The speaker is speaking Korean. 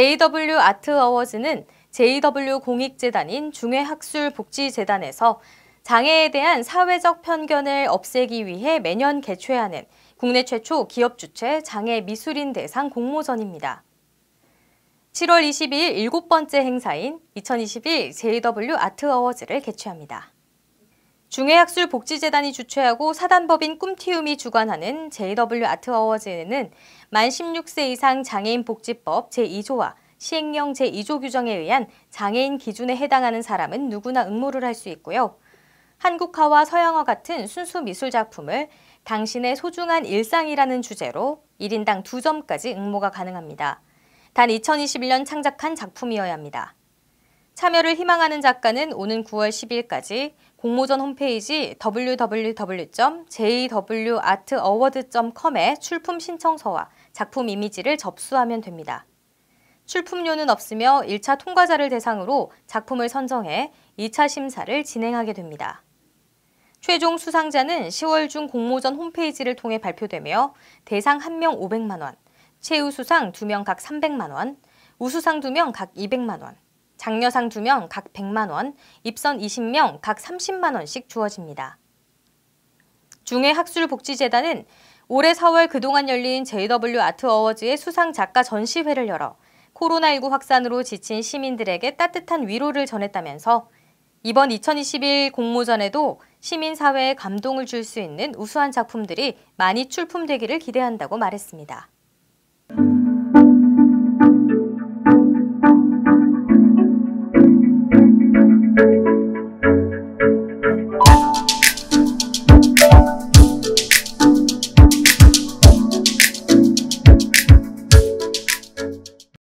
JW 아트 어워즈는 JW 공익재단인 중외학술복지재단에서 장애에 대한 사회적 편견을 없애기 위해 매년 개최하는 국내 최초 기업 주최 장애 미술인 대상 공모전입니다. 7월 22일 일곱 번째 행사인 2021 JW 아트 어워즈를 개최합니다. 중해학술복지재단이 주최하고 사단법인 꿈티움이 주관하는 JW 아트 어워즈에는 만 16세 이상 장애인 복지법 제2조와 시행령 제2조 규정에 의한 장애인 기준에 해당하는 사람은 누구나 응모를 할 수 있고요. 한국화와 서양화 같은 순수 미술 작품을 당신의 소중한 일상이라는 주제로 1인당 2점까지 응모가 가능합니다. 단 2021년 창작한 작품이어야 합니다. 참여를 희망하는 작가는 오는 9월 10일까지 공모전 홈페이지 www.jwartaward.com에 출품 신청서와 작품 이미지를 접수하면 됩니다. 출품료는 없으며 1차 통과자를 대상으로 작품을 선정해 2차 심사를 진행하게 됩니다. 최종 수상자는 10월 중 공모전 홈페이지를 통해 발표되며 대상 1명 500만원, 최우수상 2명 각 300만원, 우수상 2명 각 200만원, 장려상 2명 각 100만 원, 입선 20명 각 30만 원씩 주어집니다. 중해학술복지재단은 올해 4월 그동안 열린 JW 아트 어워즈의 수상 작가 전시회를 열어 코로나19 확산으로 지친 시민들에게 따뜻한 위로를 전했다면서 이번 2021 공모전에도 시민사회에 감동을 줄 수 있는 우수한 작품들이 많이 출품되기를 기대한다고 말했습니다.